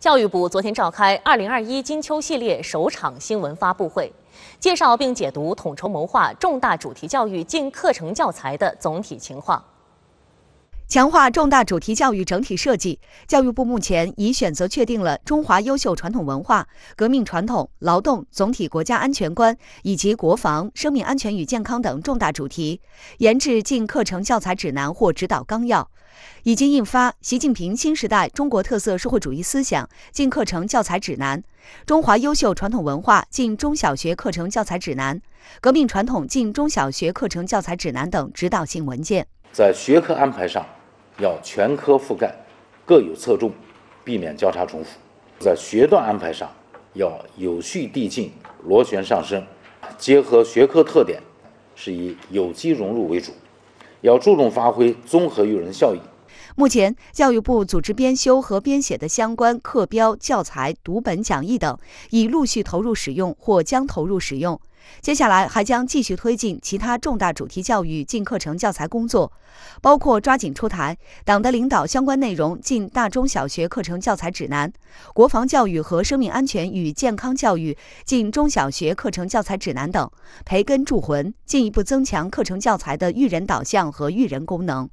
教育部昨天召开二零二一金秋系列首场新闻发布会，介绍并解读统筹谋划重大主题教育进课程教材的总体情况。强化重大主题教育整体设计。教育部目前已选择确定了中华优秀传统文化、革命传统、劳动、总体国家安全观以及国防、生命安全与健康等重大主题，研制进课程教材指南或指导纲要，已经印发《习近平新时代中国特色社会主义思想进课程教材指南》《中华优秀传统文化进中小学课程教材指南》《革命传统进中小学课程教材指南》等指导性文件。在学科安排上。要全科覆盖，各有侧重，避免交叉重复。在学段安排上，要有序递进、螺旋上升，结合学科特点，是以有机融入为主，要注重发挥综合育人效益。目前，教育部组织编修和编写的相关课标、教材、读本、讲义等已陆续投入使用或将投入使用。接下来还将继续推进其他重大主题教育进课程教材工作，包括抓紧出台党的领导相关内容进大中小学课程教材指南、国防教育和生命安全与健康教育进中小学课程教材指南等，培根铸魂，进一步增强课程教材的育人导向和育人功能。